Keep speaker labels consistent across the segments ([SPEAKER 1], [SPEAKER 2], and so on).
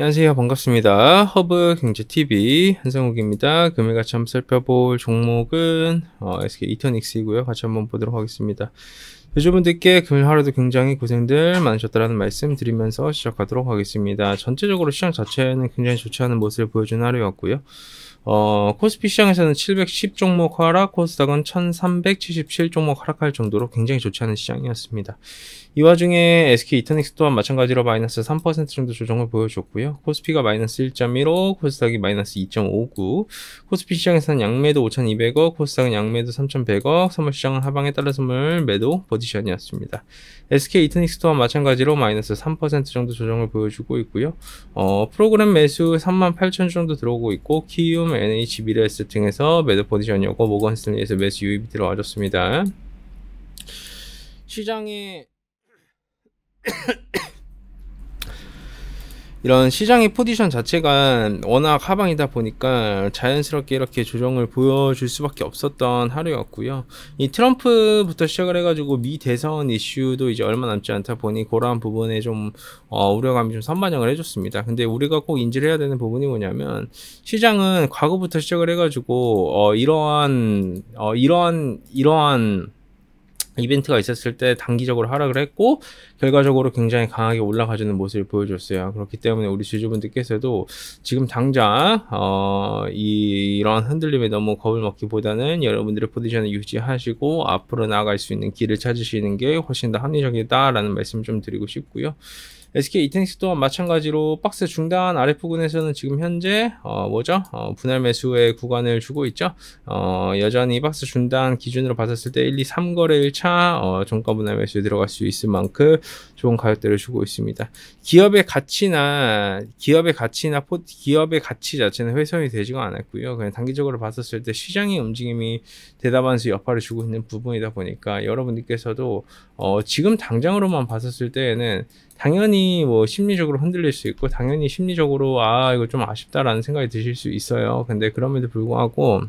[SPEAKER 1] 안녕하세요. 반갑습니다. 허브 경제TV 한상욱입니다. 금일 같이 한번 살펴볼 종목은 어, SK 이터닉스이고요. 같이 한번 보도록 하겠습니다. 요즘분들께 금일 하루도 굉장히 고생들 많으셨다라는 말씀 드리면서 시작하도록 하겠습니다. 전체적으로 시장 자체는 굉장히 좋지 않은 모습을 보여준 하루였고요. 어, 코스피 시장에서는 710 종목 하락, 코스닥은 1377 종목 하락할 정도로 굉장히 좋지 않은 시장이었습니다. 이 와중에 SK 이터닉스 또한 마찬가지로 마이너스 3% 정도 조정을 보여줬고요. 코스피가 마이너스 1.15, 코스닥이 마이너스 2.59, 코스피 시장에서는 양매도 5,200억, 코스닥은 양매도 3,100억, 선물 시장은 하방에 따라 선물 매도 포지션이었습니다. SK 이터닉스 또한 마찬가지로 마이너스 3% 정도 조정을 보여주고 있고요. 어, 프로그램 매수 38,000 정도 들어오고 있고, 키움 NH 미래에셋 등에서 매도 포지션이었고 모건 스탠리에서 매수 UEBT로 와줬습니다. 시장에 이런 시장의 포지션 자체가 워낙 하방이다 보니까 자연스럽게 이렇게 조정을 보여줄 수밖에 없었던 하루였고요. 이 트럼프부터 시작을 해가지고 미 대선 이슈도 이제 얼마 남지 않다 보니 그러한 부분에 좀 어, 우려감이 좀 선반영을 해줬습니다. 근데 우리가 꼭 인지를 해야 되는 부분이 뭐냐면 시장은 과거부터 시작을 해가지고 어, 이러한 어, 이러한 이러한 이벤트가 있었을 때 단기적으로 하락을 했고 결과적으로 굉장히 강하게 올라가주는 모습을 보여줬어요. 그렇기 때문에 우리 주주분들께서도 지금 당장 어, 이, 런 흔들림에 너무 겁을 먹기보다는 여러분들의 포지션을 유지하시고 앞으로 나아갈 수 있는 길을 찾으시는 게 훨씬 더 합리적이다라는 말씀 좀 드리고 싶고요. SK 이텐스 또한 마찬가지로 박스 중단 아래 부근에서는 지금 현재 어 뭐죠? 어 분할 매수의 구간을 주고 있죠. 어 여전히 박스 중단 기준으로 봤었을 때 1, 2, 3거래 1차 종가 분할 매수에 들어갈 수 있을 만큼 좋은 가격대를 주고 있습니다. 기업의 가치나 기업의 가치나 포, 기업의 가치 자체는 훼손이 되지가 않았고요. 그냥 단기적으로 봤었을 때 시장의 움직임이 대다반수 여파를 주고 있는 부분이다 보니까 여러분들께서도 어, 지금 당장으로만 봤었을 때에는 당연히 당연히 뭐 심리적으로 흔들릴 수 있고 당연히 심리적으로 아 이거 좀 아쉽다라는 생각이 드실 수 있어요. 근데 그럼에도 불구하고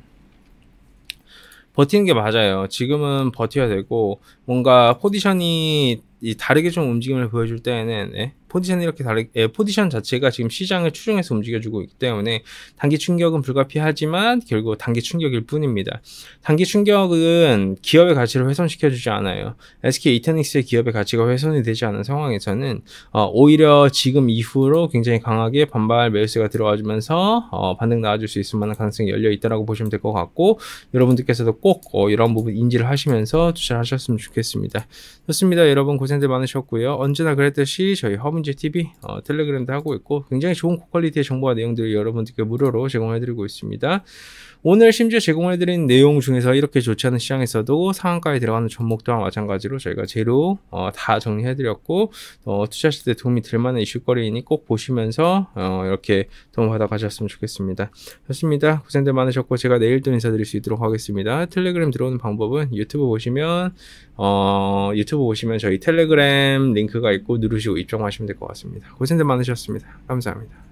[SPEAKER 1] 버티는 게 맞아요. 지금은 버텨야 되고 뭔가 포지션이 다르게 좀 움직임을 보여줄 때에는 예? 포지션이 이렇게 다르게 예, 포지션 자체가 지금 시장을 추종해서 움직여주고 있기 때문에 단기 충격은 불가피하지만 결국 단기 충격일 뿐입니다. 단기 충격은 기업의 가치를 훼손시켜주지 않아요. SK 이터닉스의 기업의 가치가 훼손이 되지 않은 상황에서는 어, 오히려 지금 이후로 굉장히 강하게 반발 매수세가 들어와주면서 어, 반등 나와줄 수 있을 만한 가능성이 열려 있다라고 보시면 될 것 같고 여러분들께서도 꼭 어, 이런 부분 인지를 하시면서 투자를 하셨으면 좋겠습니다. 좋습니다. 여러분 고생들 많으셨고요. 언제나 그랬듯이 저희 허브 문제 TV 어, 텔레그램도 하고 있고 굉장히 좋은 고퀄리티의 정보와 내용들을 여러분들께 무료로 제공해드리고 있습니다. 오늘 심지어 제공해드린 내용 중에서 이렇게 좋지 않은 시장에서도 상한가에 들어가는 종목 또한 마찬가지로 저희가 재료 어, 다 정리해드렸고 어, 투자하실 때 도움이 될 만한 이슈거리니 이꼭 보시면서 어, 이렇게 도움받아 가셨으면 좋겠습니다. 좋습니다. 고생들 많으셨고 제가 내일 또 인사드릴 수 있도록 하겠습니다. 텔레그램 들어오는 방법은 유튜브 보시면 어, 유튜브 보시면 저희 텔레그램 링크가 있고 누르시고 입장하시면 됩니다. 될것 같습니다. 고생들 많으셨습니다. 감사합니다.